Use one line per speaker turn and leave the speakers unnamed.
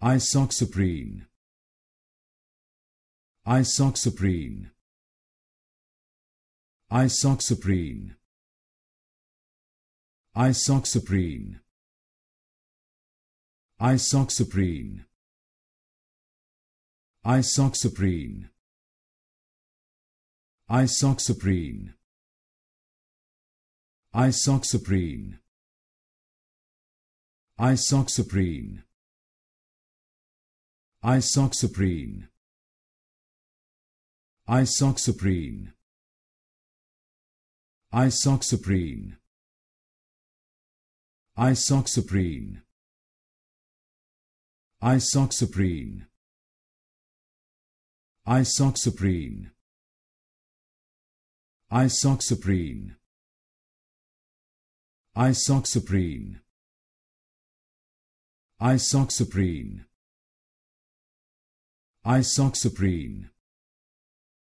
I I I I sock sock sock sock supreme. supreme. supreme. supreme. I sock supreme. I sock supreme. I sock supreme. I I I I I sock sock sock sock sock supreme. supreme. supreme. supreme. supreme. I sock supreme. I sock supreme. I sock supreme. I Isoxaprine